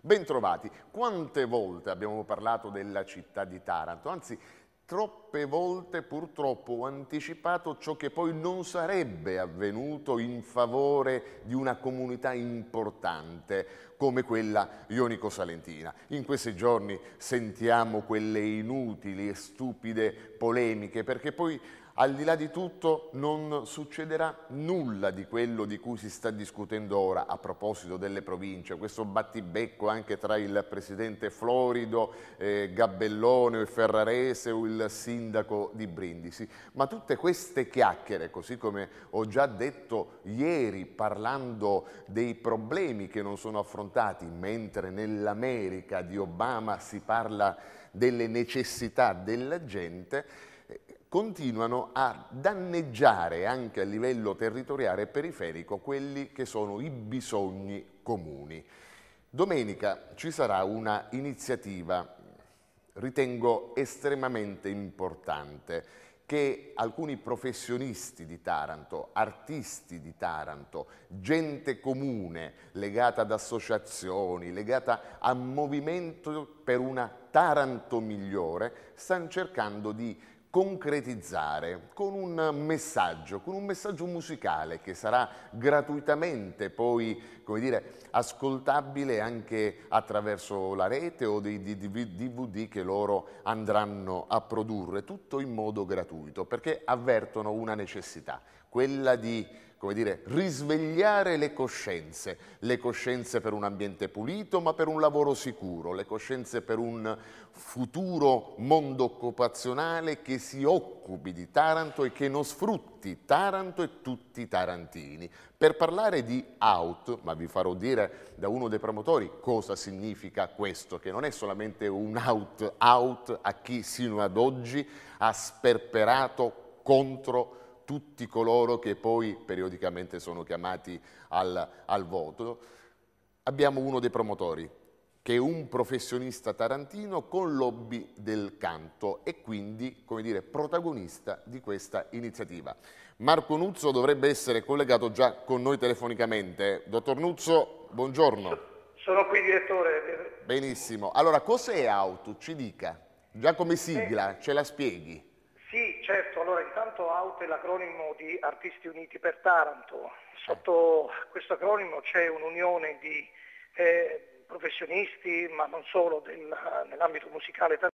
Bentrovati. Quante volte abbiamo parlato della città di Taranto, anzi Troppe volte purtroppo ho anticipato ciò che poi non sarebbe avvenuto in favore di una comunità importante come quella ionico-salentina. In questi giorni sentiamo quelle inutili e stupide polemiche perché poi al di là di tutto non succederà nulla di quello di cui si sta discutendo ora a proposito delle province, questo battibecco anche tra il presidente Florido, eh, Gabbellone, il Ferrarese, il il sindaco di Brindisi. Ma tutte queste chiacchiere, così come ho già detto ieri parlando dei problemi che non sono affrontati, mentre nell'America di Obama si parla delle necessità della gente, eh, continuano a danneggiare anche a livello territoriale e periferico quelli che sono i bisogni comuni. Domenica ci sarà una iniziativa ritengo estremamente importante che alcuni professionisti di Taranto, artisti di Taranto, gente comune legata ad associazioni, legata a movimento per una Taranto migliore, stanno cercando di concretizzare con un messaggio, con un messaggio musicale che sarà gratuitamente poi, come dire, ascoltabile anche attraverso la rete o dei DVD che loro andranno a produrre, tutto in modo gratuito, perché avvertono una necessità, quella di come dire, risvegliare le coscienze, le coscienze per un ambiente pulito ma per un lavoro sicuro, le coscienze per un futuro mondo occupazionale che si occupi di Taranto e che non sfrutti Taranto e tutti i tarantini. Per parlare di out, ma vi farò dire da uno dei promotori cosa significa questo, che non è solamente un out out a chi sino ad oggi ha sperperato contro tutti coloro che poi periodicamente sono chiamati al, al voto, abbiamo uno dei promotori, che è un professionista tarantino con lobby del canto e quindi, come dire, protagonista di questa iniziativa. Marco Nuzzo dovrebbe essere collegato già con noi telefonicamente. Dottor Nuzzo, buongiorno. Sono qui direttore. Benissimo. Allora, cos'è Auto? Ci dica. Già come sigla, eh. ce la spieghi intanto AUT è l'acronimo di Artisti Uniti per Taranto. Sotto questo acronimo c'è un'unione di eh, professionisti, ma non solo, del, nell'ambito musicale